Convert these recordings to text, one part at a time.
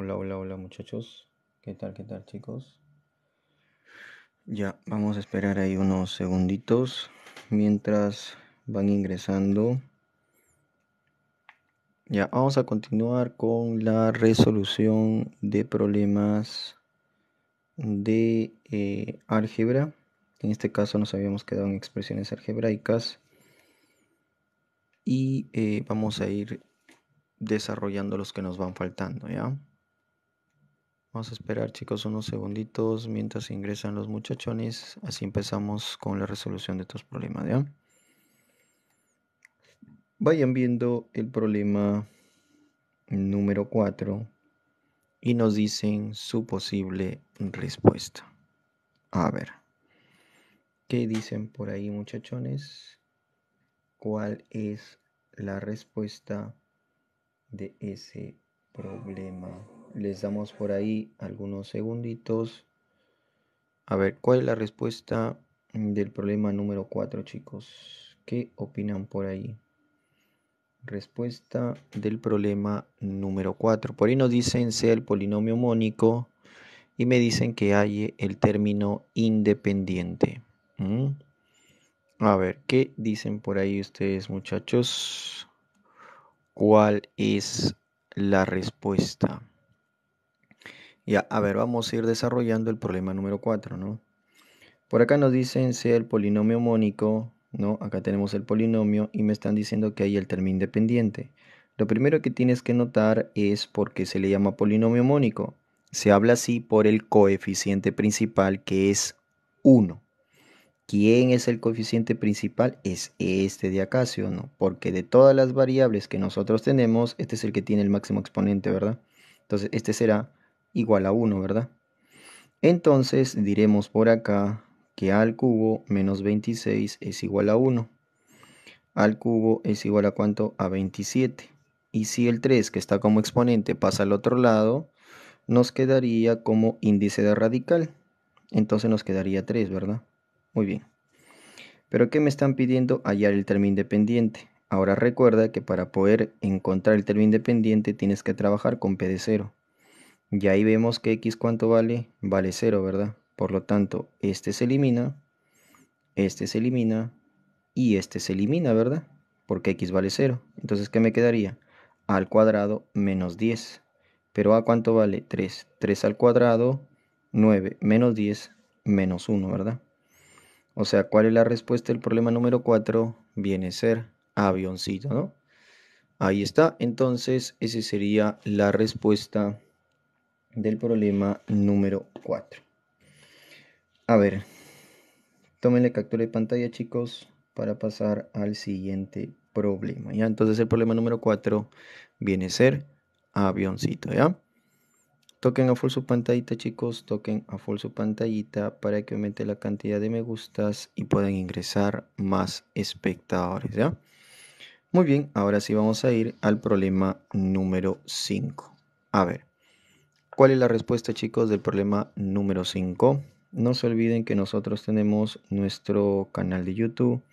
Hola, hola, hola muchachos. ¿Qué tal, qué tal chicos? Ya, vamos a esperar ahí unos segunditos mientras van ingresando. Ya, vamos a continuar con la resolución de problemas de eh, álgebra. En este caso nos habíamos quedado en expresiones algebraicas. Y eh, vamos a ir desarrollando los que nos van faltando, ¿ya? Vamos a esperar chicos unos segunditos mientras ingresan los muchachones. Así empezamos con la resolución de estos problemas. Vayan viendo el problema número 4 y nos dicen su posible respuesta. A ver, ¿qué dicen por ahí muchachones? ¿Cuál es la respuesta de ese problema? Les damos por ahí algunos segunditos. A ver, ¿cuál es la respuesta del problema número 4, chicos? ¿Qué opinan por ahí? Respuesta del problema número 4. Por ahí nos dicen sea el polinomio mónico y me dicen que hay el término independiente. ¿Mm? A ver, ¿qué dicen por ahí ustedes muchachos? ¿Cuál es la respuesta? Ya, a ver, vamos a ir desarrollando el problema número 4, ¿no? Por acá nos dicen sea el polinomio mónico, ¿no? Acá tenemos el polinomio y me están diciendo que hay el término independiente. Lo primero que tienes que notar es por qué se le llama polinomio mónico. Se habla así por el coeficiente principal que es 1. ¿Quién es el coeficiente principal? Es este de acá, no? Porque de todas las variables que nosotros tenemos, este es el que tiene el máximo exponente, ¿verdad? Entonces, este será igual a 1, ¿verdad? Entonces diremos por acá que al cubo menos 26 es igual a 1. al cubo es igual a cuánto? A 27. Y si el 3 que está como exponente pasa al otro lado, nos quedaría como índice de radical. Entonces nos quedaría 3, ¿verdad? Muy bien. Pero ¿qué me están pidiendo? Hallar el término independiente. Ahora recuerda que para poder encontrar el término independiente tienes que trabajar con P de 0. Y ahí vemos que x cuánto vale, vale 0, ¿verdad? Por lo tanto, este se elimina, este se elimina y este se elimina, ¿verdad? Porque x vale 0. Entonces, ¿qué me quedaría? A al cuadrado menos 10. Pero a cuánto vale 3. 3 al cuadrado, 9 menos 10 menos 1, ¿verdad? O sea, ¿cuál es la respuesta del problema número 4? Viene a ser avioncito, ¿no? Ahí está. Entonces, esa sería la respuesta del problema número 4. A ver, la captura de pantalla chicos para pasar al siguiente problema. ¿ya? Entonces el problema número 4 viene a ser avioncito. ¿ya? Toquen a full su pantallita chicos, toquen a full su pantallita para que aumente la cantidad de me gustas y puedan ingresar más espectadores. ¿ya? Muy bien, ahora sí vamos a ir al problema número 5. A ver, ¿Cuál es la respuesta, chicos, del problema número 5? No se olviden que nosotros tenemos nuestro canal de YouTube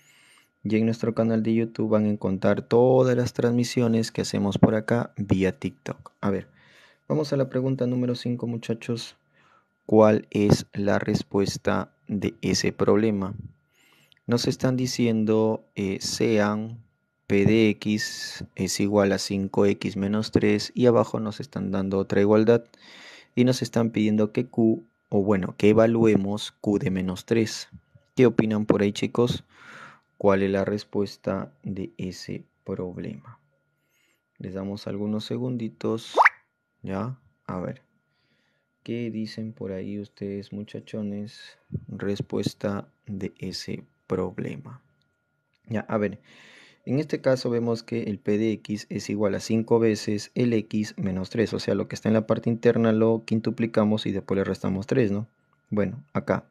y en nuestro canal de YouTube van a encontrar todas las transmisiones que hacemos por acá vía TikTok. A ver, vamos a la pregunta número 5, muchachos. ¿Cuál es la respuesta de ese problema? Nos están diciendo eh, sean P de x es igual a 5x menos 3 y abajo nos están dando otra igualdad y nos están pidiendo que q, o bueno, que evaluemos q de menos 3. ¿Qué opinan por ahí chicos? ¿Cuál es la respuesta de ese problema? Les damos algunos segunditos, ¿ya? A ver. ¿Qué dicen por ahí ustedes muchachones? Respuesta de ese problema. Ya, a ver. En este caso vemos que el p de x es igual a 5 veces el x menos 3, o sea, lo que está en la parte interna lo quintuplicamos y después le restamos 3, ¿no? Bueno, acá.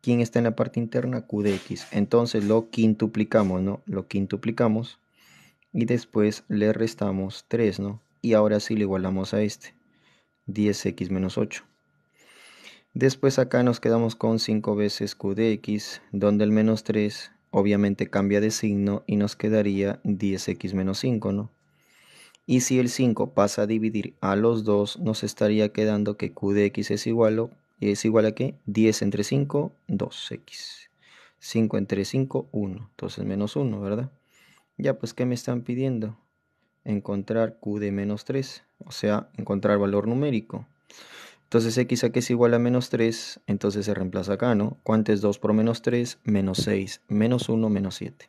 ¿Quién está en la parte interna? q de x. Entonces lo quintuplicamos, ¿no? Lo quintuplicamos y después le restamos 3, ¿no? Y ahora sí lo igualamos a este, 10x menos 8. Después acá nos quedamos con 5 veces q de x, donde el menos 3 obviamente cambia de signo y nos quedaría 10x menos 5, ¿no? Y si el 5 pasa a dividir a los 2, nos estaría quedando que q de x es igual, a, es que 10 entre 5, 2x. 5 entre 5, 1. Entonces menos 1, ¿verdad? Ya, pues, ¿qué me están pidiendo? Encontrar q de menos 3, o sea, encontrar valor numérico. Entonces x aquí es igual a menos 3, entonces se reemplaza acá, ¿no? ¿Cuánto es 2 por menos 3? Menos 6, menos 1, menos 7.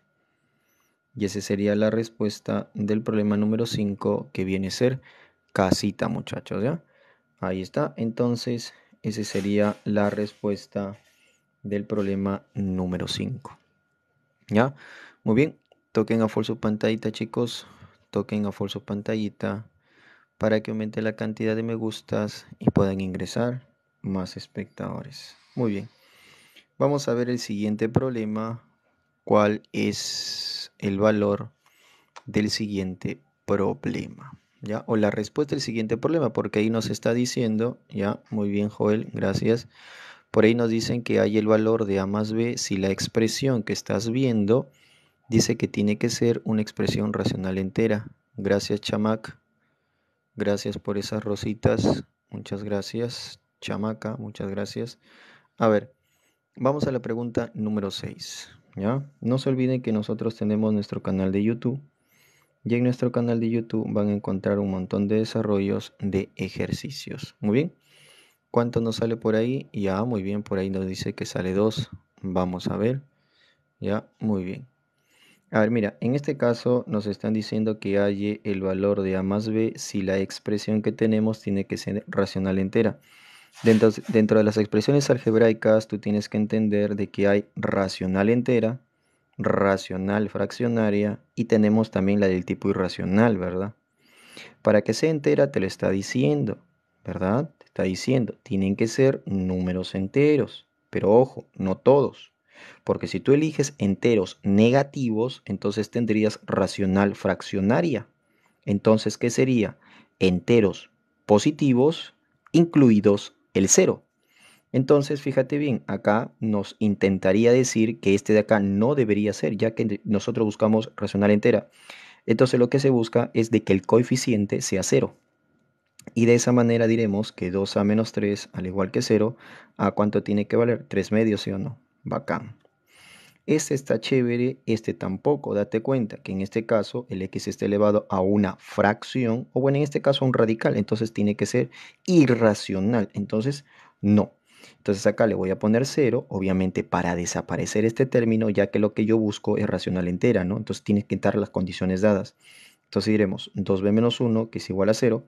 Y esa sería la respuesta del problema número 5, que viene a ser casita, muchachos, ¿ya? Ahí está, entonces esa sería la respuesta del problema número 5. ¿Ya? Muy bien, toquen a full su pantallita, chicos. Toquen a full su pantallita para que aumente la cantidad de me gustas y puedan ingresar más espectadores. Muy bien, vamos a ver el siguiente problema, cuál es el valor del siguiente problema, ¿ya? O la respuesta del siguiente problema, porque ahí nos está diciendo, ¿ya? Muy bien, Joel, gracias. Por ahí nos dicen que hay el valor de A más B si la expresión que estás viendo dice que tiene que ser una expresión racional entera. Gracias, Chamac. Gracias por esas rositas. Muchas gracias. Chamaca, muchas gracias. A ver, vamos a la pregunta número 6. ¿ya? No se olviden que nosotros tenemos nuestro canal de YouTube. Y en nuestro canal de YouTube van a encontrar un montón de desarrollos de ejercicios. Muy bien. ¿Cuánto nos sale por ahí? Ya, muy bien. Por ahí nos dice que sale 2. Vamos a ver. Ya, muy bien. A ver, mira, en este caso nos están diciendo que hay el valor de A más B si la expresión que tenemos tiene que ser racional entera. Dentro, dentro de las expresiones algebraicas, tú tienes que entender de que hay racional entera, racional fraccionaria y tenemos también la del tipo irracional, ¿verdad? Para que sea entera te lo está diciendo, ¿verdad? Te está diciendo, tienen que ser números enteros, pero ojo, no todos. Porque si tú eliges enteros negativos, entonces tendrías racional fraccionaria. Entonces, ¿qué sería? Enteros positivos, incluidos el cero. Entonces, fíjate bien, acá nos intentaría decir que este de acá no debería ser, ya que nosotros buscamos racional entera. Entonces, lo que se busca es de que el coeficiente sea cero. Y de esa manera diremos que 2a menos 3, al igual que 0, ¿a cuánto tiene que valer? 3 medios, ¿sí o no? bacán. Este está chévere, este tampoco. Date cuenta que en este caso el x está elevado a una fracción, o bueno, en este caso a un radical, entonces tiene que ser irracional. Entonces, no. Entonces acá le voy a poner 0, obviamente para desaparecer este término, ya que lo que yo busco es racional entera, ¿no? Entonces tiene que entrar las condiciones dadas. Entonces diremos 2b menos 1, que es igual a 0.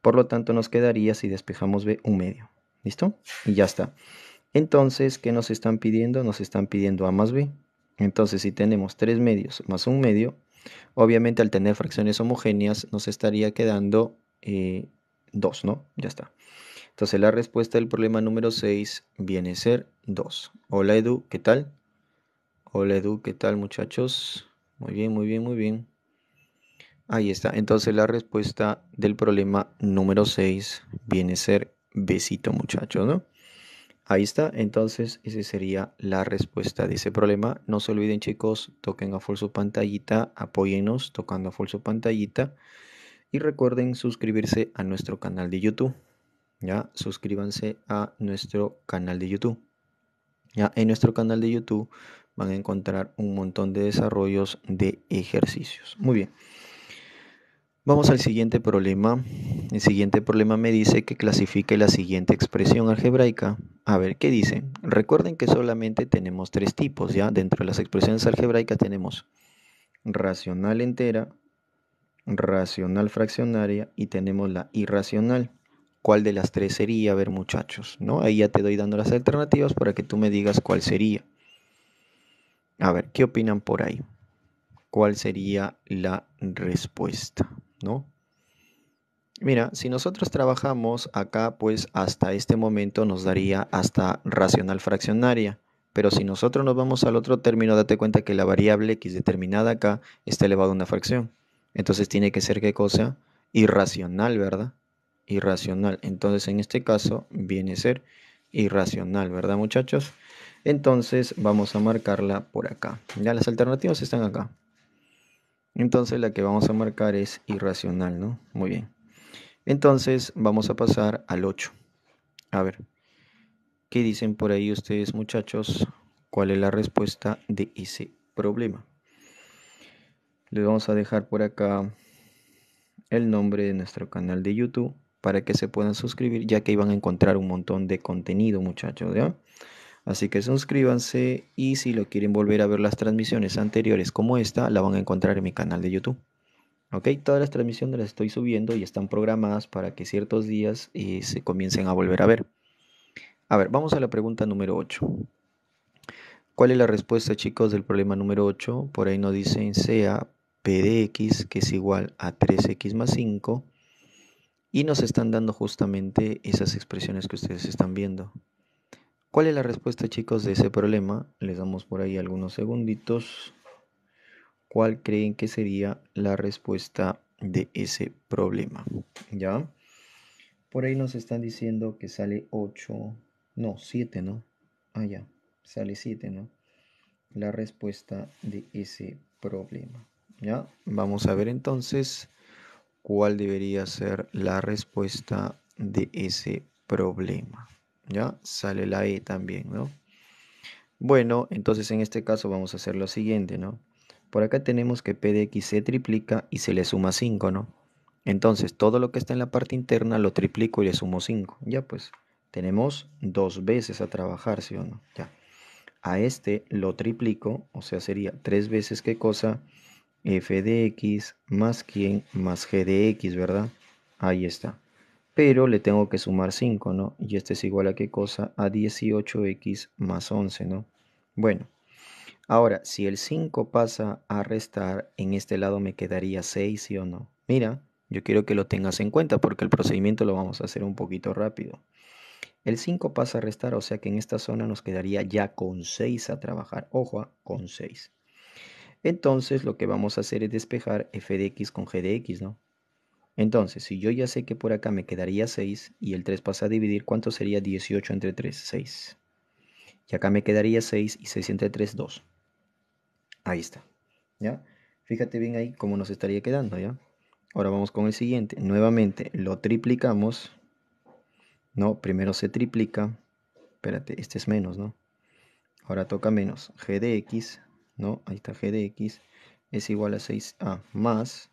Por lo tanto, nos quedaría, si despejamos b, un medio. ¿Listo? Y ya está. Entonces, ¿qué nos están pidiendo? Nos están pidiendo A más B. Entonces, si tenemos tres medios más un medio, obviamente al tener fracciones homogéneas nos estaría quedando 2, eh, ¿no? Ya está. Entonces, la respuesta del problema número 6 viene a ser 2. Hola Edu, ¿qué tal? Hola Edu, ¿qué tal muchachos? Muy bien, muy bien, muy bien. Ahí está. Entonces la respuesta del problema número 6 viene a ser besito muchachos, ¿no? Ahí está, entonces esa sería la respuesta de ese problema. No se olviden chicos, toquen a full su pantallita, apóyennos tocando a full su pantallita y recuerden suscribirse a nuestro canal de YouTube. Ya, suscríbanse a nuestro canal de YouTube. Ya, en nuestro canal de YouTube van a encontrar un montón de desarrollos de ejercicios. Muy bien. Vamos al siguiente problema. El siguiente problema me dice que clasifique la siguiente expresión algebraica. A ver, ¿qué dice? Recuerden que solamente tenemos tres tipos, ¿ya? Dentro de las expresiones algebraicas tenemos racional entera, racional fraccionaria y tenemos la irracional. ¿Cuál de las tres sería? A ver, muchachos, ¿no? Ahí ya te doy dando las alternativas para que tú me digas cuál sería. A ver, ¿qué opinan por ahí? ¿Cuál sería la respuesta? ¿no? Mira, si nosotros trabajamos acá, pues hasta este momento nos daría hasta racional fraccionaria. Pero si nosotros nos vamos al otro término, date cuenta que la variable x determinada acá está elevada a una fracción. Entonces tiene que ser qué cosa? Irracional, ¿verdad? Irracional. Entonces en este caso viene a ser irracional, ¿verdad muchachos? Entonces vamos a marcarla por acá. Ya las alternativas están acá. Entonces la que vamos a marcar es irracional, ¿no? Muy bien. Entonces vamos a pasar al 8. A ver, ¿qué dicen por ahí ustedes muchachos? ¿Cuál es la respuesta de ese problema? Les vamos a dejar por acá el nombre de nuestro canal de YouTube para que se puedan suscribir, ya que iban a encontrar un montón de contenido muchachos, ¿ya? Así que suscríbanse y si lo quieren volver a ver las transmisiones anteriores como esta, la van a encontrar en mi canal de YouTube. Ok, todas las transmisiones las estoy subiendo y están programadas para que ciertos días eh, se comiencen a volver a ver. A ver, vamos a la pregunta número 8. ¿Cuál es la respuesta, chicos, del problema número 8? Por ahí nos dicen sea p de x, que es igual a 3x más 5, y nos están dando justamente esas expresiones que ustedes están viendo. ¿Cuál es la respuesta, chicos, de ese problema? Les damos por ahí algunos segunditos. ¿Cuál creen que sería la respuesta de ese problema? ¿Ya? Por ahí nos están diciendo que sale 8, no, 7, ¿no? Ah, ya, sale 7, ¿no? La respuesta de ese problema. ¿Ya? Vamos a ver entonces cuál debería ser la respuesta de ese problema. ¿ya? Sale la E también, ¿no? Bueno, entonces en este caso vamos a hacer lo siguiente, ¿no? Por acá tenemos que P de X se triplica y se le suma 5, ¿no? Entonces todo lo que está en la parte interna lo triplico y le sumo 5. Ya pues, tenemos dos veces a trabajar, ¿sí o no? Ya. A este lo triplico, o sea, sería tres veces qué cosa, f de x más quién más g de x, ¿verdad? Ahí está pero le tengo que sumar 5, ¿no? Y este es igual a qué cosa? A 18x más 11, ¿no? Bueno, ahora, si el 5 pasa a restar, en este lado me quedaría 6, ¿sí o no? Mira, yo quiero que lo tengas en cuenta porque el procedimiento lo vamos a hacer un poquito rápido. El 5 pasa a restar, o sea que en esta zona nos quedaría ya con 6 a trabajar. Ojo, ¿ah? con 6. Entonces lo que vamos a hacer es despejar f de x con g de x, ¿no? Entonces, si yo ya sé que por acá me quedaría 6 y el 3 pasa a dividir, ¿cuánto sería 18 entre 3? 6. Y acá me quedaría 6 y 6 entre 3, 2. Ahí está. ¿Ya? Fíjate bien ahí cómo nos estaría quedando, ¿ya? Ahora vamos con el siguiente. Nuevamente lo triplicamos. No, primero se triplica. Espérate, este es menos, ¿no? Ahora toca menos. g de x, ¿no? Ahí está g de x es igual a 6a más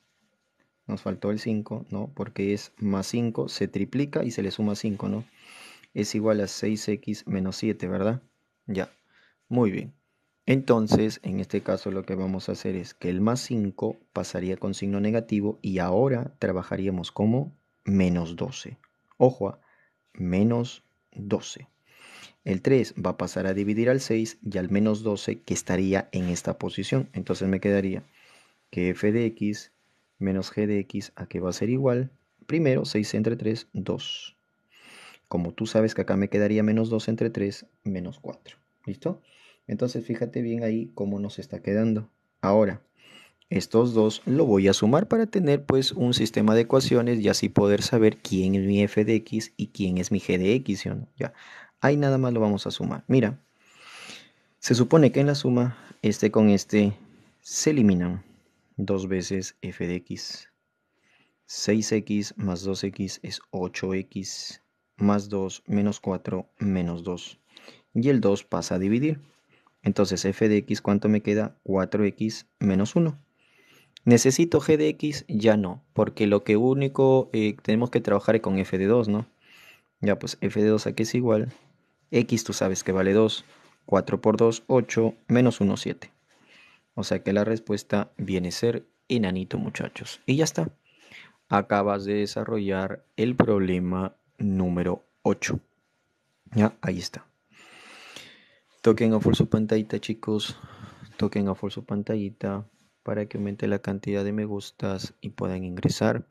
nos faltó el 5, ¿no? Porque es más 5, se triplica y se le suma 5, ¿no? Es igual a 6x menos 7, ¿verdad? Ya. Muy bien. Entonces, en este caso lo que vamos a hacer es que el más 5 pasaría con signo negativo y ahora trabajaríamos como menos 12. Ojo, a ¿ah? menos 12. El 3 va a pasar a dividir al 6 y al menos 12 que estaría en esta posición. Entonces me quedaría que f de x menos g de x a que va a ser igual. Primero, 6 entre 3, 2. Como tú sabes que acá me quedaría menos 2 entre 3, menos 4. ¿Listo? Entonces fíjate bien ahí cómo nos está quedando. Ahora, estos dos lo voy a sumar para tener pues un sistema de ecuaciones y así poder saber quién es mi f de x y quién es mi g de x, o no? Ya, ahí nada más lo vamos a sumar. Mira, se supone que en la suma este con este se eliminan. 2 veces f de x. 6x más 2x es 8x más 2 menos 4 menos 2. Y el 2 pasa a dividir. Entonces f de x, ¿cuánto me queda? 4x menos 1. ¿Necesito g de x? Ya no, porque lo que único eh, tenemos que trabajar es con f de 2, ¿no? Ya pues f de 2 aquí es igual. x tú sabes que vale 2. 4 por 2, 8, menos 1, 7. O sea que la respuesta viene a ser enanito muchachos. Y ya está. Acabas de desarrollar el problema número 8. Ya, ahí está. Toquen a full su pantallita chicos. Toquen a full su pantallita para que aumente la cantidad de me gustas y puedan ingresar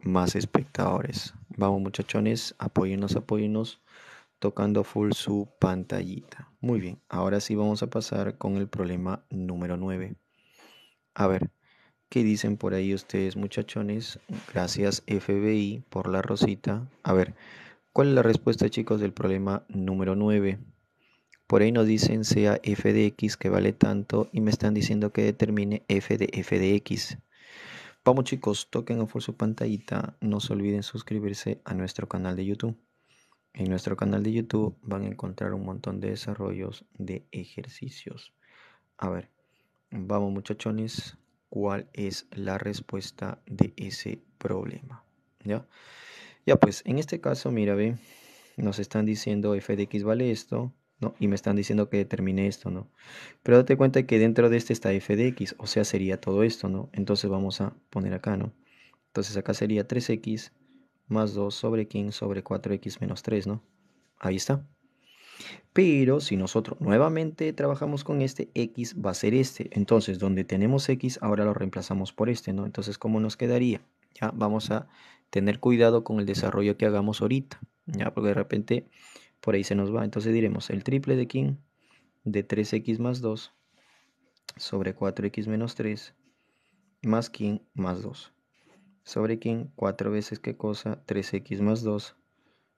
más espectadores. Vamos muchachones, apóyennos, apóyennos tocando full su pantallita. Muy bien, ahora sí vamos a pasar con el problema número 9. A ver, ¿qué dicen por ahí ustedes muchachones? Gracias FBI por la rosita. A ver, ¿cuál es la respuesta chicos del problema número 9? Por ahí nos dicen sea f de x que vale tanto y me están diciendo que determine f de f de x. Vamos chicos, toquen a full su pantallita, no se olviden suscribirse a nuestro canal de YouTube. En nuestro canal de YouTube van a encontrar un montón de desarrollos de ejercicios. A ver, vamos muchachones, ¿cuál es la respuesta de ese problema? ¿Ya? Ya pues, en este caso, mira, ve, nos están diciendo f de x vale esto, ¿no? Y me están diciendo que determine esto, ¿no? Pero date cuenta que dentro de este está f de x, o sea, sería todo esto, ¿no? Entonces vamos a poner acá, ¿no? Entonces acá sería 3x más 2 sobre 15 sobre 4x menos 3, ¿no? Ahí está. Pero si nosotros nuevamente trabajamos con este, x va a ser este. Entonces, donde tenemos x, ahora lo reemplazamos por este, ¿no? Entonces, ¿cómo nos quedaría? Ya vamos a tener cuidado con el desarrollo que hagamos ahorita, ya porque de repente por ahí se nos va. Entonces diremos el triple de King de 3x más 2 sobre 4x menos 3 más King más 2 sobre quién? 4 veces qué cosa 3x más 2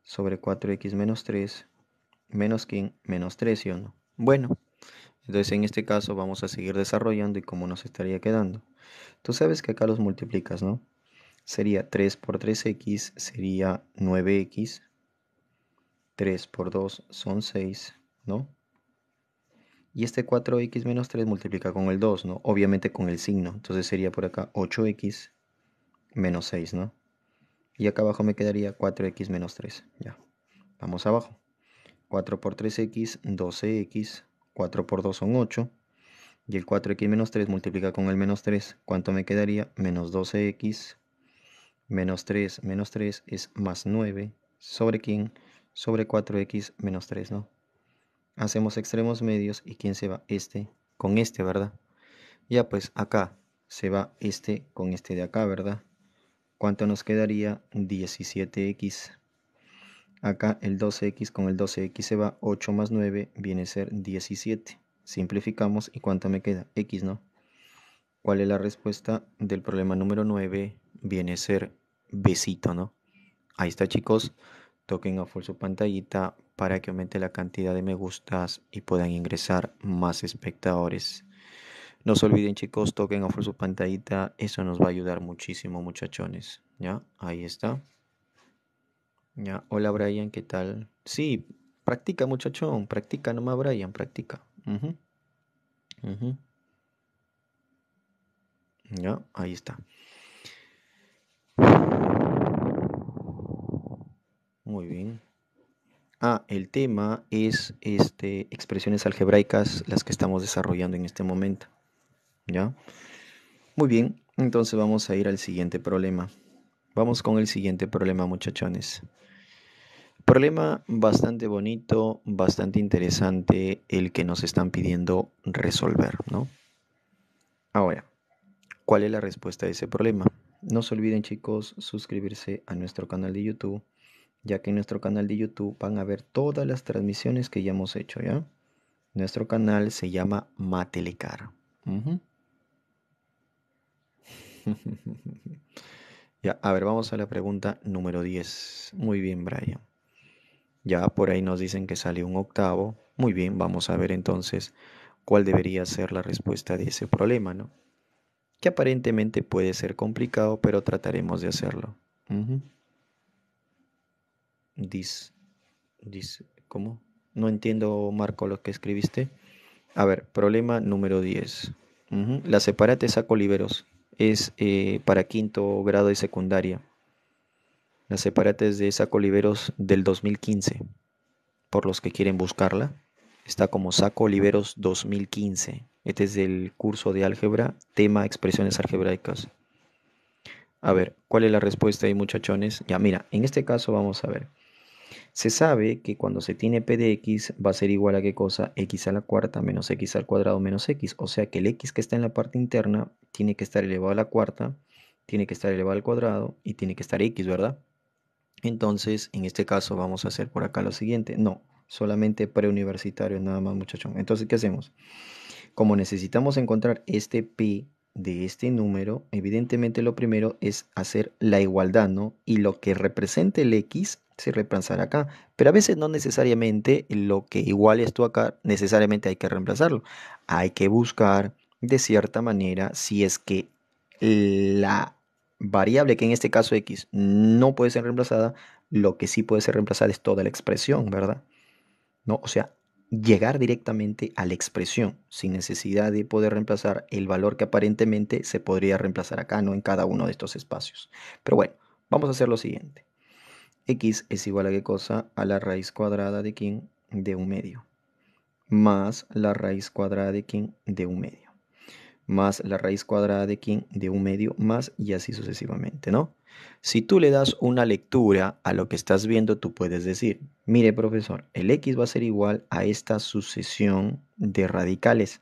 sobre 4x menos 3 menos quién? menos 3, ¿sí o no? Bueno, entonces en este caso vamos a seguir desarrollando y cómo nos estaría quedando. Tú sabes que acá los multiplicas, ¿no? Sería 3 por 3x sería 9x. 3 por 2 son 6, ¿no? Y este 4x menos 3 multiplica con el 2, ¿no? Obviamente con el signo. Entonces sería por acá 8x menos 6, ¿no? Y acá abajo me quedaría 4x menos 3, ya. Vamos abajo. 4 por 3x, 12x, 4 por 2 son 8, y el 4x menos 3 multiplica con el menos 3, ¿cuánto me quedaría? Menos 12x, menos 3, menos 3 es más 9, sobre quién? Sobre 4x menos 3, ¿no? Hacemos extremos medios y ¿quién se va? Este con este, ¿verdad? Ya pues acá se va este con este de acá, ¿verdad? ¿Cuánto nos quedaría? 17x. Acá el 12x con el 12x se va, 8 más 9 viene a ser 17. Simplificamos y ¿cuánto me queda? X, ¿no? ¿Cuál es la respuesta del problema número 9? Viene a ser besito, ¿no? Ahí está, chicos. Toquen a full su pantallita para que aumente la cantidad de me gustas y puedan ingresar más espectadores. No se olviden chicos, toquen Full su pantallita, eso nos va a ayudar muchísimo muchachones, ¿ya? Ahí está. Ya, hola Brian, ¿qué tal? Sí, practica muchachón, practica nomás Brian, practica. Ya, ahí está. Muy bien. Ah, el tema es este, expresiones algebraicas, las que estamos desarrollando en este momento. ¿Ya? Muy bien, entonces vamos a ir al siguiente problema. Vamos con el siguiente problema, muchachones. Problema bastante bonito, bastante interesante, el que nos están pidiendo resolver, ¿no? Ahora, ¿cuál es la respuesta a ese problema? No se olviden, chicos, suscribirse a nuestro canal de YouTube, ya que en nuestro canal de YouTube van a ver todas las transmisiones que ya hemos hecho, ¿ya? Nuestro canal se llama Matelecar. ya, a ver, vamos a la pregunta número 10. Muy bien, Brian. Ya por ahí nos dicen que sale un octavo. Muy bien, vamos a ver entonces cuál debería ser la respuesta de ese problema, ¿no? Que aparentemente puede ser complicado, pero trataremos de hacerlo. ¿Cómo? No entiendo, Marco, lo que escribiste. A ver, problema número 10. La separate saco liberos es eh, para quinto grado de secundaria. La separates de Saco Oliveros del 2015. Por los que quieren buscarla, está como Saco Oliveros 2015. Este es el curso de álgebra, tema expresiones algebraicas. A ver, ¿cuál es la respuesta ahí, muchachones? Ya, mira, en este caso vamos a ver. Se sabe que cuando se tiene p de x va a ser igual a qué cosa x a la cuarta menos x al cuadrado menos x, o sea que el x que está en la parte interna tiene que estar elevado a la cuarta, tiene que estar elevado al cuadrado y tiene que estar x, ¿verdad? Entonces, en este caso vamos a hacer por acá lo siguiente. No, solamente preuniversitario nada más, muchachón. Entonces, ¿qué hacemos? Como necesitamos encontrar este p de este número, evidentemente lo primero es hacer la igualdad, ¿no? Y lo que represente el X se reemplazará acá. Pero a veces no necesariamente lo que iguales tú acá, necesariamente hay que reemplazarlo. Hay que buscar de cierta manera si es que la variable, que en este caso X, no puede ser reemplazada, lo que sí puede ser reemplazada es toda la expresión, ¿verdad? ¿No? O sea, llegar directamente a la expresión, sin necesidad de poder reemplazar el valor que aparentemente se podría reemplazar acá, no en cada uno de estos espacios. Pero bueno, vamos a hacer lo siguiente. x es igual a qué cosa? A la raíz cuadrada de quién? De un medio. Más la raíz cuadrada de quién? De un medio. Más la raíz cuadrada de quién? De un medio, más y así sucesivamente, ¿no? Si tú le das una lectura a lo que estás viendo, tú puedes decir, mire profesor, el x va a ser igual a esta sucesión de radicales,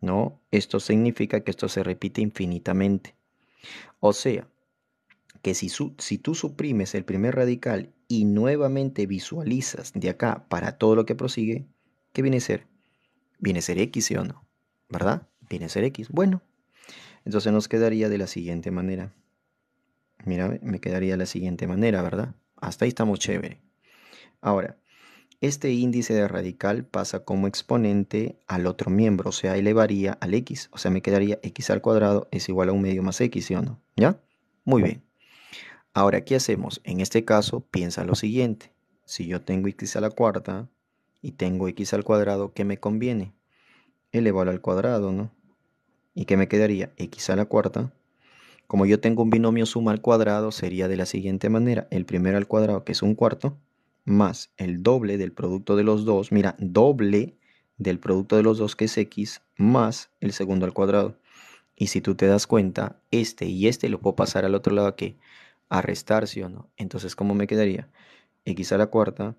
¿no? Esto significa que esto se repite infinitamente. O sea, que si, si tú suprimes el primer radical y nuevamente visualizas de acá para todo lo que prosigue, ¿qué viene a ser? Viene a ser x, o no? ¿Verdad? Viene a ser x. Bueno, entonces nos quedaría de la siguiente manera. Mira, me quedaría de la siguiente manera, ¿verdad? Hasta ahí estamos chévere. Ahora, este índice de radical pasa como exponente al otro miembro, o sea, elevaría al x, o sea, me quedaría x al cuadrado es igual a un medio más x, ¿sí o no? ¿Ya? Muy bien. Ahora, ¿qué hacemos? En este caso, piensa lo siguiente. Si yo tengo x a la cuarta y tengo x al cuadrado, ¿qué me conviene? Elevarlo al cuadrado, ¿no? ¿Y qué me quedaría? x a la cuarta como yo tengo un binomio suma al cuadrado, sería de la siguiente manera. El primero al cuadrado, que es un cuarto, más el doble del producto de los dos. Mira, doble del producto de los dos, que es x, más el segundo al cuadrado. Y si tú te das cuenta, este y este lo puedo pasar al otro lado aquí, a restar, ¿sí o no? Entonces, ¿cómo me quedaría? x a la cuarta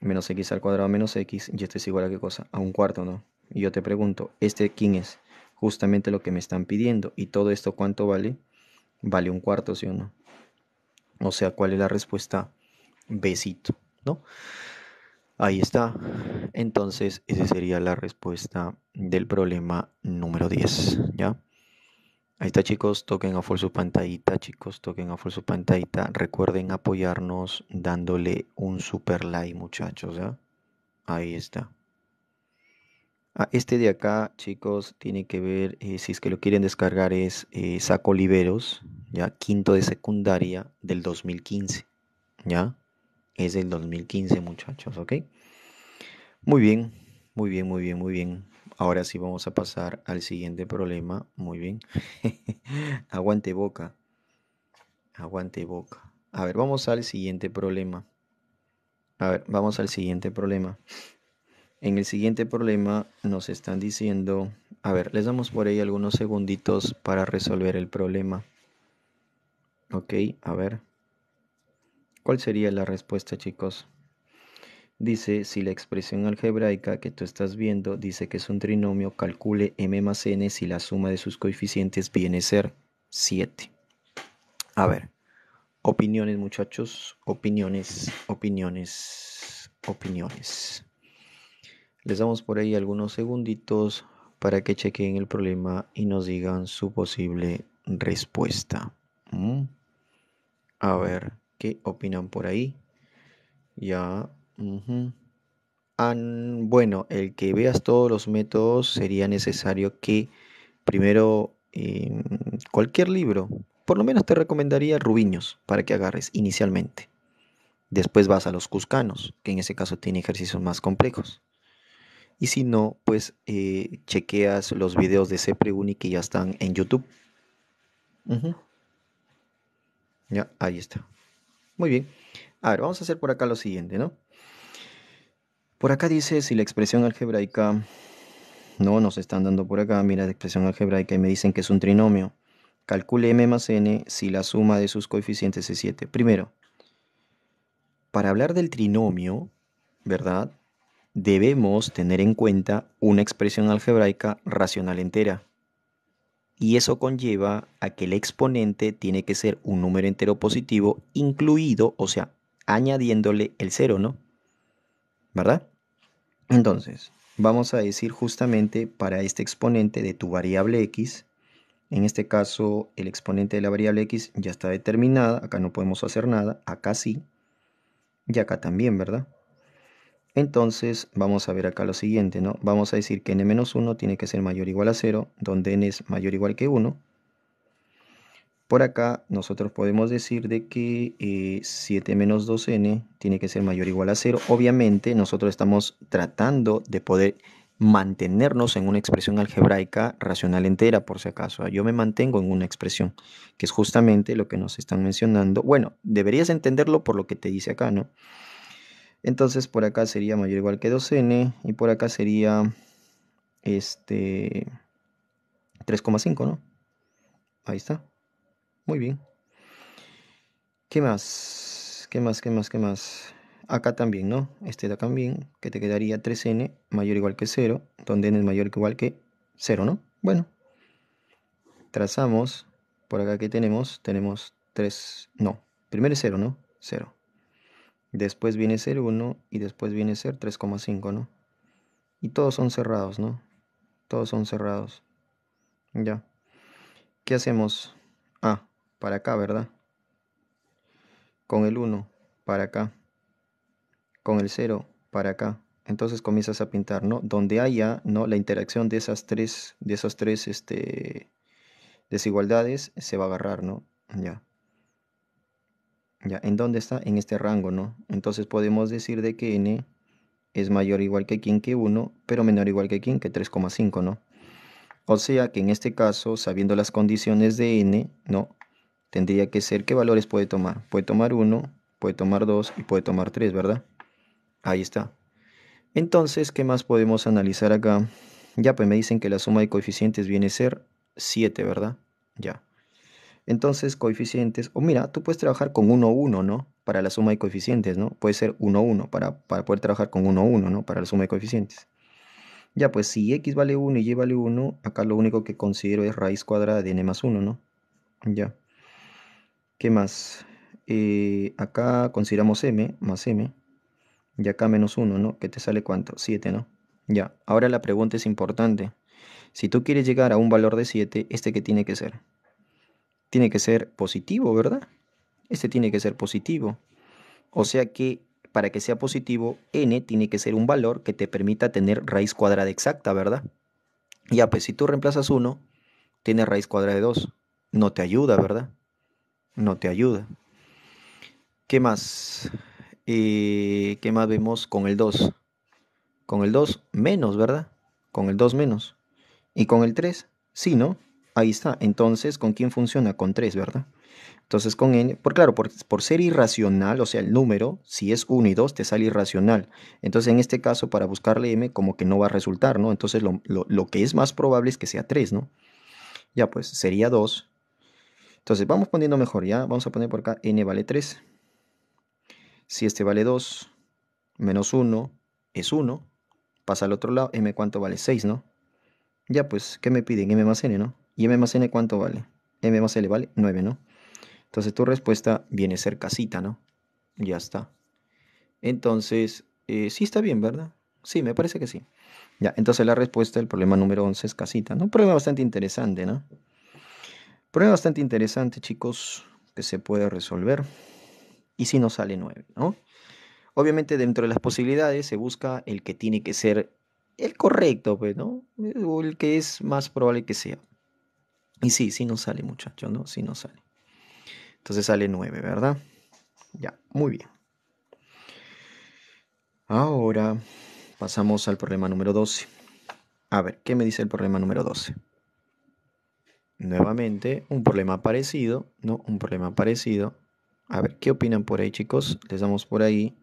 menos x al cuadrado menos x, y esto es igual a qué cosa? A un cuarto, ¿no? Y yo te pregunto, ¿este quién es? Justamente lo que me están pidiendo. ¿Y todo esto cuánto vale? vale un cuarto, ¿sí o no? O sea, ¿cuál es la respuesta? Besito, ¿no? Ahí está. Entonces, esa sería la respuesta del problema número 10, ¿ya? Ahí está, chicos. Toquen a full su pantallita, chicos. Toquen a full su pantallita. Recuerden apoyarnos dándole un super like, muchachos, ¿ya? Ahí está. Ah, este de acá, chicos, tiene que ver, eh, si es que lo quieren descargar, es eh, Saco Liberos. ya, quinto de secundaria del 2015, ya, es del 2015, muchachos, ¿ok? Muy bien, muy bien, muy bien, muy bien. Ahora sí vamos a pasar al siguiente problema, muy bien. aguante boca, aguante boca. A ver, vamos al siguiente problema. A ver, vamos al siguiente problema. En el siguiente problema nos están diciendo, a ver, les damos por ahí algunos segunditos para resolver el problema. Ok, a ver. ¿Cuál sería la respuesta, chicos? Dice, si la expresión algebraica que tú estás viendo dice que es un trinomio, calcule m más n si la suma de sus coeficientes viene a ser 7. A ver, opiniones muchachos, opiniones, opiniones, opiniones. Les damos por ahí algunos segunditos para que chequen el problema y nos digan su posible respuesta. Mm. A ver, ¿qué opinan por ahí? Ya. Ah, bueno, el que veas todos los métodos sería necesario que primero em, cualquier libro, por lo menos te recomendaría Rubiños para que agarres inicialmente. Después vas a los Cuscanos, que en ese caso tiene ejercicios más complejos. Y si no, pues eh, chequeas los videos de Cepre que ya están en YouTube. Ya, ahí está. Muy bien. A ver, vamos a hacer por acá lo siguiente, ¿no? Por acá dice si la expresión algebraica... No, nos están dando por acá, mira la expresión algebraica y me dicen que es un trinomio. Calcule m más n si la suma de sus coeficientes es 7. Primero, para hablar del trinomio, ¿verdad? debemos tener en cuenta una expresión algebraica racional entera. Y eso conlleva a que el exponente tiene que ser un número entero positivo incluido, o sea, añadiéndole el cero, ¿no? ¿Verdad? Entonces, vamos a decir justamente para este exponente de tu variable x, en este caso el exponente de la variable x ya está determinada, acá no podemos hacer nada, acá sí, y acá también, ¿verdad? Entonces vamos a ver acá lo siguiente, ¿no? Vamos a decir que n-1 tiene que ser mayor o igual a 0, donde n es mayor o igual que 1. Por acá nosotros podemos decir de que 7 eh, menos 2n tiene que ser mayor o igual a 0. Obviamente nosotros estamos tratando de poder mantenernos en una expresión algebraica racional entera, por si acaso. ¿ah? Yo me mantengo en una expresión, que es justamente lo que nos están mencionando. Bueno, deberías entenderlo por lo que te dice acá, ¿no? Entonces por acá sería mayor o igual que 2n y por acá sería este 3,5, ¿no? Ahí está. Muy bien. ¿Qué más? ¿Qué más? ¿Qué más? ¿Qué más? Acá también, ¿no? Este de acá también, que te quedaría 3n mayor o igual que 0, donde n es mayor o igual que 0, ¿no? Bueno, trazamos, por acá que tenemos, tenemos 3, no, primero es 0, ¿no? 0. Después viene ser 1 y después viene ser 3,5, ¿no? Y todos son cerrados, ¿no? Todos son cerrados. Ya. ¿Qué hacemos? Ah, para acá, ¿verdad? Con el 1, para acá. Con el 0, para acá. Entonces comienzas a pintar, ¿no? Donde haya, ¿no? La interacción de esas tres, de esas tres, este, desigualdades se va a agarrar, ¿no? Ya. ¿Ya? ¿En dónde está? En este rango, ¿no? Entonces podemos decir de que n es mayor o igual que quien que 1, pero menor o igual que quien, que 3,5, ¿no? O sea que en este caso, sabiendo las condiciones de n, ¿no? Tendría que ser, ¿qué valores puede tomar? Puede tomar 1, puede tomar 2 y puede tomar 3, ¿verdad? Ahí está. Entonces, ¿qué más podemos analizar acá? Ya, pues me dicen que la suma de coeficientes viene a ser 7, ¿verdad? Ya. Entonces, coeficientes, o mira, tú puedes trabajar con 1, 1, ¿no? Para la suma de coeficientes, ¿no? Puede ser 1, 1, para, poder trabajar con 1, 1, ¿no? Para la suma de coeficientes. Ya, pues si x vale 1 y y vale 1, acá lo único que considero es raíz cuadrada de n más 1, ¿no? Ya. ¿Qué más? Eh, acá consideramos m más m. Y acá menos 1, ¿no? ¿Qué te sale cuánto? 7, ¿no? Ya. Ahora la pregunta es importante. Si tú quieres llegar a un valor de 7, ¿este qué tiene que ser? tiene que ser positivo, ¿verdad? Este tiene que ser positivo. O sea que para que sea positivo, n tiene que ser un valor que te permita tener raíz cuadrada exacta, ¿verdad? Ya, pues si tú reemplazas 1, tienes raíz cuadrada de 2. No te ayuda, ¿verdad? No te ayuda. ¿Qué más? Eh, ¿Qué más vemos con el 2? Con el 2 menos, ¿verdad? Con el 2 menos. ¿Y con el 3? Sí, ¿no? Ahí está. Entonces, ¿con quién funciona? Con 3, ¿verdad? Entonces, con n, por claro, por, ser irracional, o sea, el número, si es 1 y 2, te sale irracional. Entonces, en este caso, para buscarle m, como que no va a resultar, ¿no? Entonces, lo, lo que es más probable es que sea 3, ¿no? Ya, pues, sería 2. Entonces, vamos poniendo mejor, ¿ya? Vamos a poner por acá n vale 3. Si este vale 2, menos 1 es 1. Pasa al otro lado, m cuánto vale 6, ¿no? Ya, pues, ¿qué me piden? m más n, ¿no? ¿Y M más N cuánto vale? M más L vale 9, ¿no? Entonces tu respuesta viene a ser casita, ¿no? Ya está. Entonces, eh, sí está bien, ¿verdad? Sí, me parece que sí. Ya, entonces la respuesta del problema número 11 es casita, ¿no? Un problema bastante interesante, ¿no? Problema bastante interesante, chicos, que se puede resolver. Y si no sale 9, ¿no? Obviamente dentro de las posibilidades se busca el que tiene que ser el correcto, pues, ¿no? O el que es más probable que sea. Y sí, sí nos sale, muchachos, ¿no? Sí nos sale. Entonces sale 9, ¿verdad? Ya, muy bien. Ahora pasamos al problema número 12. A ver, ¿qué me dice el problema número 12? Nuevamente, un problema parecido, ¿no? Un problema parecido. A ver, ¿qué opinan por ahí, chicos? Les damos por ahí.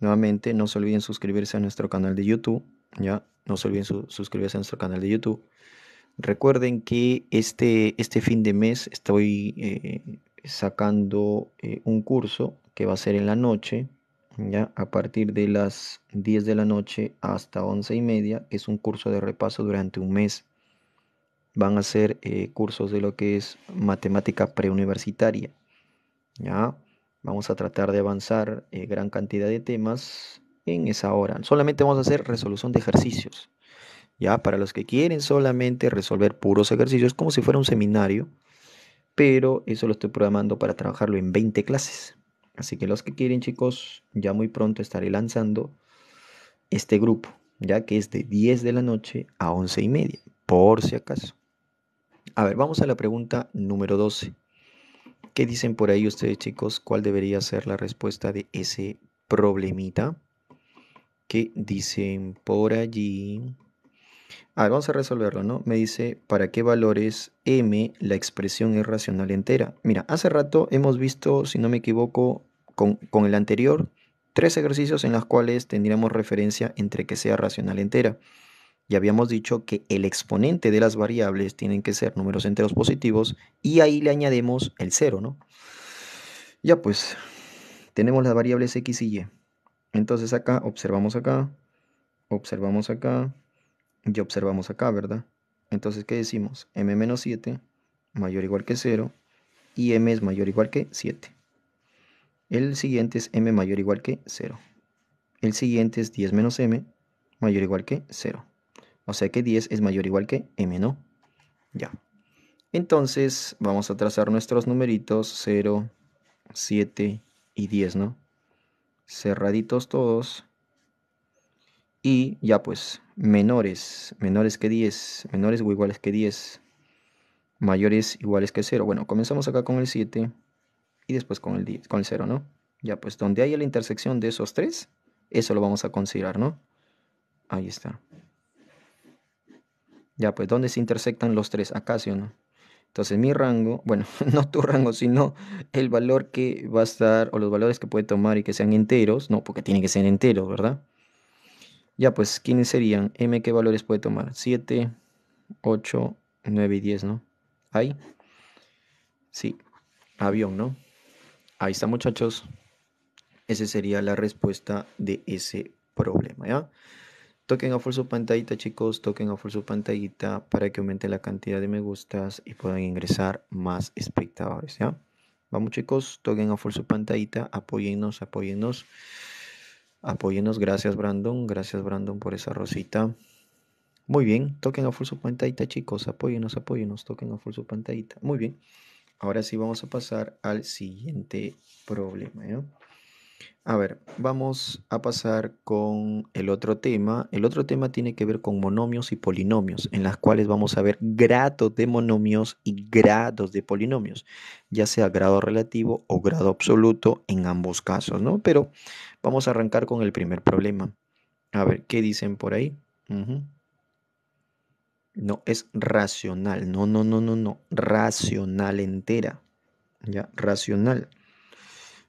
Nuevamente, no se olviden suscribirse a nuestro canal de YouTube, ¿ya? No se olviden suscribirse a nuestro canal de YouTube. Recuerden que este, este fin de mes estoy eh, sacando eh, un curso que va a ser en la noche, ¿ya? a partir de las 10 de la noche hasta 11 y media. Es un curso de repaso durante un mes. Van a ser eh, cursos de lo que es matemática preuniversitaria. ¿ya? Vamos a tratar de avanzar gran cantidad de temas en esa hora. Solamente vamos a hacer resolución de ejercicios ya para los que quieren solamente resolver puros ejercicios como si fuera un seminario, pero eso lo estoy programando para trabajarlo en 20 clases. Así que los que quieren, chicos, ya muy pronto estaré lanzando este grupo, ya que es de 10 de la noche a 11 y media, por si acaso. A ver, vamos a la pregunta número 12. ¿Qué dicen por ahí ustedes, chicos? ¿Cuál debería ser la respuesta de ese problemita? ¿Qué dicen por allí? vamos a resolverlo, ¿no? Me dice, ¿para qué valores m la expresión es racional entera? Mira, hace rato hemos visto, si no me equivoco, con, con el anterior, tres ejercicios en los cuales tendríamos referencia entre que sea racional entera. Y habíamos dicho que el exponente de las variables tienen que ser números enteros positivos y ahí le añadimos el cero, ¿no? Ya pues, tenemos las variables x y y. Entonces acá observamos acá, observamos acá, ya observamos acá, ¿verdad? Entonces, ¿qué decimos? m menos 7 mayor o igual que 0 y m es mayor o igual que 7. El siguiente es m mayor o igual que 0. El siguiente es 10 menos m mayor o igual que 0. O sea que 10 es mayor o igual que m, ¿no? Ya. Entonces vamos a trazar nuestros numeritos 0, 7 y 10, ¿no? Cerraditos todos y ya pues menores, menores que 10, menores o iguales que 10, mayores iguales que 0. Bueno, comenzamos acá con el 7 y después con el 10, con el 0, ¿no? Ya pues donde haya la intersección de esos tres, eso lo vamos a considerar, ¿no? Ahí está. Ya pues, ¿dónde se intersectan los tres? Acá, ¿sí o no? Entonces mi rango, bueno, no tu rango, sino el valor que va a estar, o los valores que puede tomar y que sean enteros, no, porque tiene que ser enteros, ¿verdad? Ya, pues, ¿quiénes serían? M, ¿qué valores puede tomar? 7, 8, 9 y 10, ¿no? Ahí Sí, avión, ¿no? Ahí está, muchachos. Esa sería la respuesta de ese problema, ¿ya? Toquen a full su pantallita, chicos. Toquen a full su pantallita para que aumente la cantidad de me gustas y puedan ingresar más espectadores, ¿ya? Vamos, chicos. Toquen a full su pantallita. Apóyennos, apóyennos. Apóyenos, gracias Brandon, gracias Brandon por esa rosita. Muy bien, toquen a full su pantallita chicos, apoyenos, apóyenos, toquen a full su pantallita. Muy bien, ahora sí vamos a pasar al siguiente problema. A ver, vamos a pasar con el otro tema. El otro tema tiene que ver con monomios y polinomios, en las cuales vamos a ver grados de monomios y grados de polinomios, ya sea grado relativo o grado absoluto en ambos casos, ¿no? Pero vamos a arrancar con el primer problema. A ver, ¿qué dicen por ahí? No, es racional. No, no, no, no, no. Racional entera. Ya, racional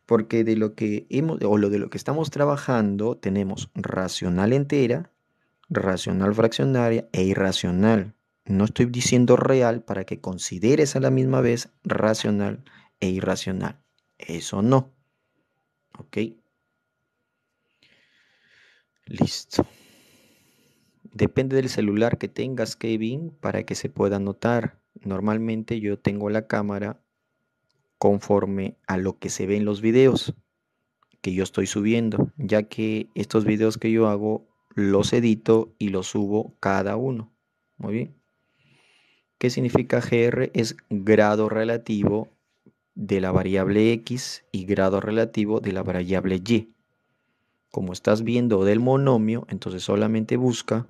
porque de lo que hemos, lo de lo que estamos trabajando tenemos racional entera, racional fraccionaria e irracional. No estoy diciendo real para que consideres a la misma vez racional e irracional. Eso no. ¿Ok? Listo. Depende del celular que tengas, Kevin, para que se pueda notar. Normalmente yo tengo la cámara conforme a lo que se ve en los videos que yo estoy subiendo, ya que estos videos que yo hago los edito y los subo cada uno. Muy bien. ¿Qué significa GR? Es grado relativo de la variable X y grado relativo de la variable Y. Como estás viendo del monomio, entonces solamente busca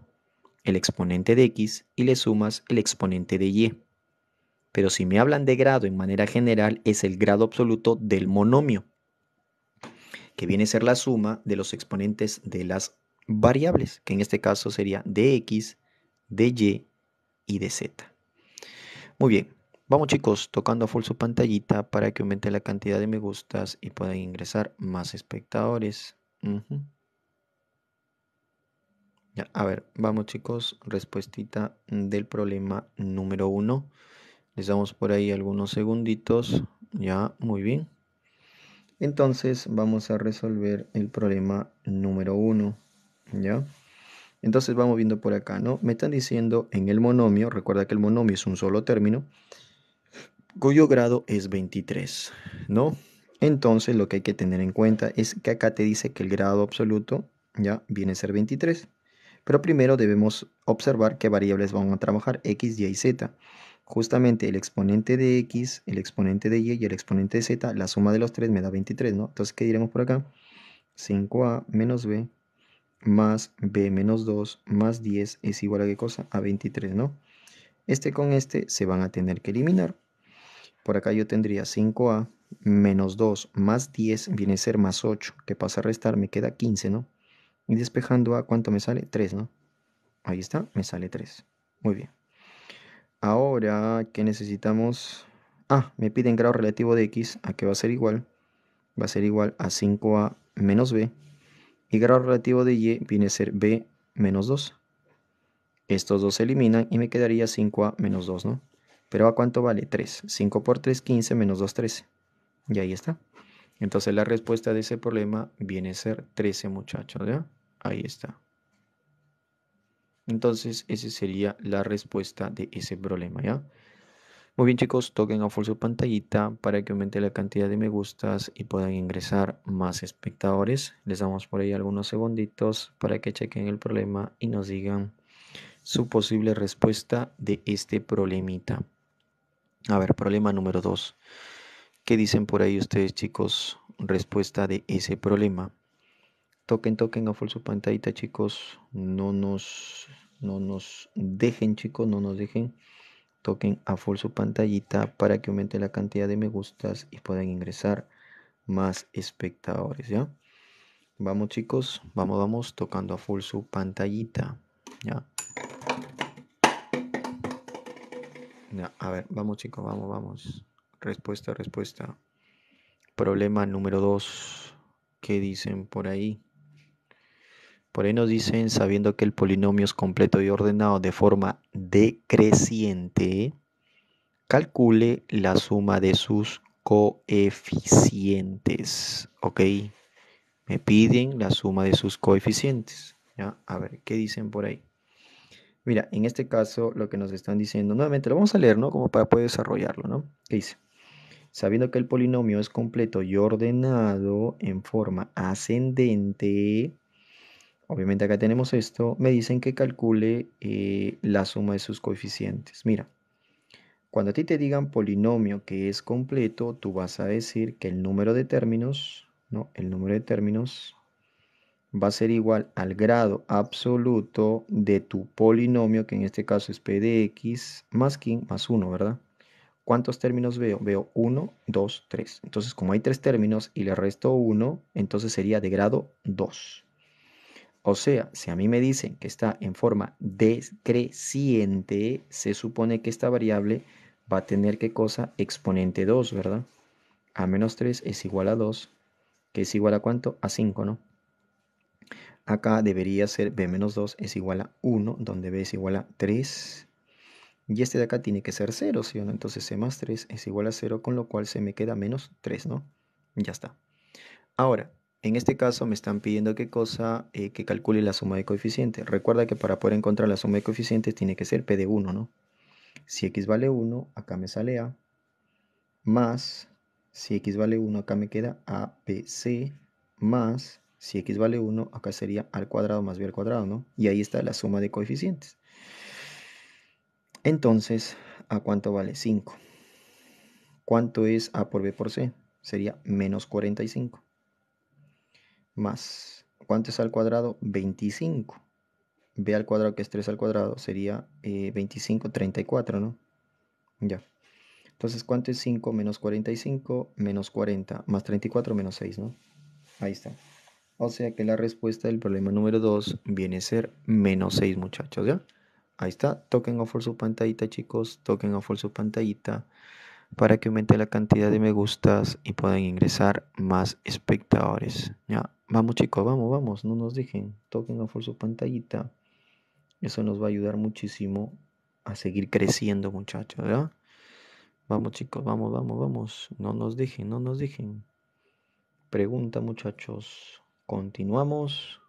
el exponente de X y le sumas el exponente de Y. Pero si me hablan de grado en manera general, es el grado absoluto del monomio, que viene a ser la suma de los exponentes de las variables, que en este caso sería de x, de y y de z. Muy bien, vamos chicos, tocando a full su pantallita para que aumente la cantidad de me gustas y puedan ingresar más espectadores. ya, a ver, vamos chicos, respuestita del problema número uno. Estamos por ahí algunos segunditos. Ya, muy bien. Entonces vamos a resolver el problema número 1. ¿Ya? Entonces vamos viendo por acá, ¿no? Me están diciendo en el monomio, recuerda que el monomio es un solo término, cuyo grado es 23, ¿no? Entonces lo que hay que tener en cuenta es que acá te dice que el grado absoluto ya viene a ser 23. Pero primero debemos observar qué variables vamos a trabajar, x, y, y z justamente el exponente de x, el exponente de y y el exponente de z, la suma de los tres me da 23, ¿no? Entonces, ¿qué diremos por acá? 5a menos b más b menos 2 más 10 es igual a qué cosa? A 23, ¿no? Este con este se van a tener que eliminar. Por acá yo tendría 5a menos 2 más 10 viene a ser más 8, que pasa a restar, me queda 15, ¿no? Y despejando a, ¿cuánto me sale? 3, ¿no? Ahí está, me sale 3. Muy bien. Ahora ¿qué necesitamos... Ah, me piden grado relativo de x, ¿a qué va a ser igual? Va a ser igual a 5a menos b. Y grado relativo de y viene a ser b menos 2. Estos dos se eliminan y me quedaría 5a menos 2, ¿no? Pero ¿a cuánto vale? 3. 5 por 3, 15, menos 2, 13. Y ahí está. Entonces la respuesta de ese problema viene a ser 13, muchachos, ¿ya? Ahí está. Entonces, esa sería la respuesta de ese problema, ¿ya? Muy bien chicos, toquen a full su pantallita para que aumente la cantidad de me gustas y puedan ingresar más espectadores. Les damos por ahí algunos segunditos para que chequen el problema y nos digan su posible respuesta de este problemita. A ver, problema número 2. ¿Qué dicen por ahí ustedes chicos? Respuesta de ese problema. Toquen, toquen a full su pantallita, chicos. No nos, no nos dejen, chicos, no nos dejen. Toquen a full su pantallita para que aumente la cantidad de me gustas y puedan ingresar más espectadores, ¿ya? Vamos, chicos, vamos, vamos, tocando a full su pantallita, ¿ya? a ver, vamos, chicos, vamos, vamos. Respuesta, respuesta. Problema número 2. ¿Qué dicen por ahí? Por ahí nos dicen, sabiendo que el polinomio es completo y ordenado de forma decreciente, calcule la suma de sus coeficientes. ¿Ok? Me piden la suma de sus coeficientes. ¿ya? A ver, ¿qué dicen por ahí? Mira, en este caso lo que nos están diciendo, nuevamente lo vamos a leer, ¿no? Como para poder desarrollarlo, ¿no? ¿Qué dice? Sabiendo que el polinomio es completo y ordenado en forma ascendente, Obviamente acá tenemos esto. Me dicen que calcule eh, la suma de sus coeficientes. Mira, cuando a ti te digan polinomio que es completo, tú vas a decir que el número de términos, ¿no? El número de términos va a ser igual al grado absoluto de tu polinomio, que en este caso es p de x más más 1, ¿verdad? ¿Cuántos términos veo? Veo 1, 2, 3. Entonces, como hay tres términos y le resto 1, entonces sería de grado 2. O sea, si a mí me dicen que está en forma decreciente, se supone que esta variable va a tener qué cosa exponente 2, ¿verdad? A menos 3 es igual a 2, que es igual a cuánto? A 5, ¿no? Acá debería ser b menos 2 es igual a 1, donde b es igual a 3. Y este de acá tiene que ser 0, ¿sí o no? Entonces c más 3 es igual a 0, con lo cual se me queda menos 3, ¿no? Ya está. Ahora, en este caso me están pidiendo qué cosa, eh, que calcule la suma de coeficientes. Recuerda que para poder encontrar la suma de coeficientes tiene que ser P de 1, ¿no? Si X vale 1, acá me sale A, más, si X vale 1, acá me queda c, más, si X vale 1, acá sería al cuadrado más B al cuadrado, ¿no? Y ahí está la suma de coeficientes. Entonces, ¿a cuánto vale 5? ¿Cuánto es A por B por C? Sería menos 45 más, ¿cuánto es al cuadrado? 25. B al cuadrado, que es 3 al cuadrado, sería 25, eh, 34, ¿no? Ya. Entonces, ¿cuánto es 5 menos 45 menos 40 más 34 menos 6, ¿no? Ahí está. O sea que la respuesta del problema número 2 viene a ser menos 6, muchachos, ¿ya? Ahí está. Toquen off su pantallita, chicos. Toquen a off su pantallita para que aumente la cantidad de me gustas y puedan ingresar más espectadores, ¿ya? Vamos chicos, vamos, vamos, no nos dejen, toquen a por su pantallita. Eso nos va a ayudar muchísimo a seguir creciendo muchachos, ¿verdad? Vamos chicos, vamos, vamos, vamos, no nos dejen, no nos dejen. Pregunta muchachos, ¿continuamos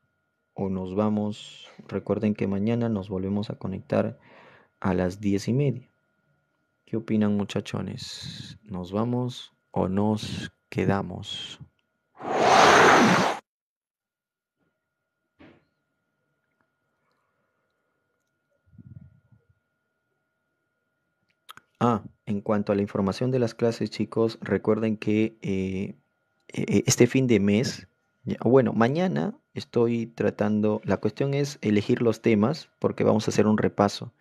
o nos vamos? Recuerden que mañana nos volvemos a conectar a las diez y media. ¿Qué opinan muchachones? ¿Nos vamos o nos quedamos? Ah, en cuanto a la información de las clases, chicos, recuerden que eh, e-, este fin de mes, bueno, mañana estoy tratando, la cuestión es elegir los temas porque vamos a hacer un repaso.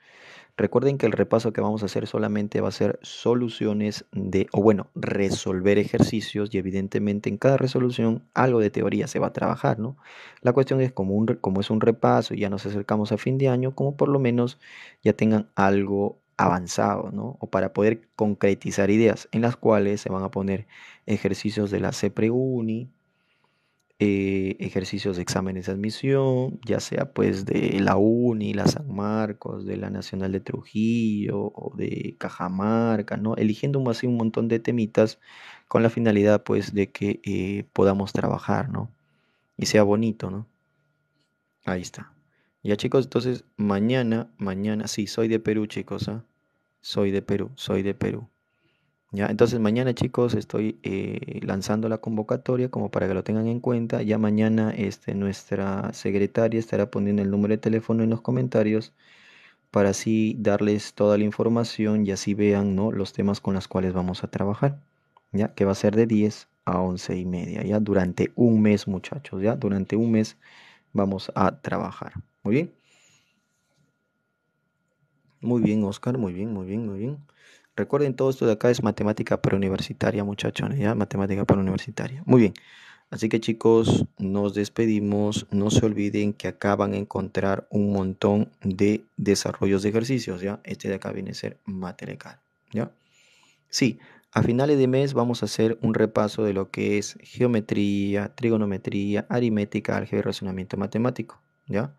Recuerden que el repaso que vamos a hacer solamente va a ser soluciones de, o bueno, resolver ejercicios y evidentemente en cada resolución algo de teoría se va a trabajar, ¿no? La cuestión es como, un, como es un repaso y ya nos acercamos a fin de año, como por lo menos ya tengan algo avanzado, ¿no? O para poder concretizar ideas, en las cuales se van a poner ejercicios de la CEPREUNI eh, ejercicios de exámenes de admisión, ya sea pues de la UNI, la San Marcos, de la Nacional de Trujillo o de Cajamarca, ¿no? Eligiendo así un montón de temitas con la finalidad pues de que eh, podamos trabajar, ¿no? Y sea bonito, ¿no? Ahí está. Ya chicos, entonces mañana, mañana, sí, soy de Perú chicos, ¿ah? soy de Perú, soy de Perú. ¿Ya? Entonces mañana chicos estoy eh, lanzando la convocatoria como para que lo tengan en cuenta. Ya mañana este, nuestra secretaria estará poniendo el número de teléfono en los comentarios para así darles toda la información y así vean ¿no? los temas con los cuales vamos a trabajar. ¿ya? Que va a ser de 10 a 11 y media, ¿ya? Durante un mes muchachos, ¿ya? Durante un mes vamos a trabajar. Muy bien. Muy bien, Oscar, muy bien, muy bien, muy bien. Recuerden, todo esto de acá es matemática preuniversitaria, muchachos, ¿ya? Matemática preuniversitaria. Muy bien. Así que chicos, nos despedimos. No se olviden que acá van a encontrar un montón de desarrollos de ejercicios, ¿ya? Este de acá viene a ser material, ¿ya? Sí, a finales de mes vamos a hacer un repaso de lo que es geometría, trigonometría, aritmética, álgebra y razonamiento matemático, ¿ya?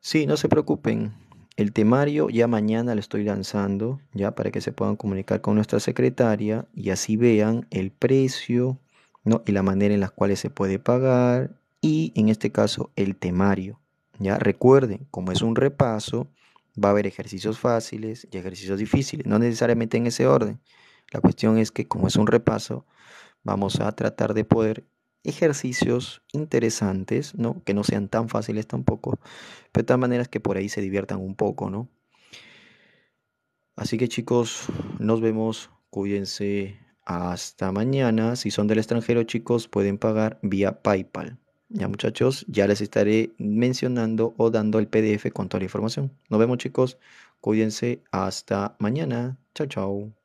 Sí, no se preocupen. El temario ya mañana lo estoy lanzando, ya para que se puedan comunicar con nuestra secretaria y así vean el precio ¿no? y la manera en la cual se puede pagar y en este caso el temario. Ya recuerden, como es un repaso, va a haber ejercicios fáciles y ejercicios difíciles, no necesariamente en ese orden. La cuestión es que como es un repaso, vamos a tratar de poder ejercicios interesantes, ¿no? Que no sean tan fáciles tampoco, pero de todas maneras que por ahí se diviertan un poco, ¿no? Así que chicos, nos vemos, cuídense, hasta mañana. Si son del extranjero, chicos, pueden pagar vía PayPal. Ya muchachos, ya les estaré mencionando o dando el PDF con toda la información. Nos vemos chicos, cuídense, hasta mañana. Chao, chao.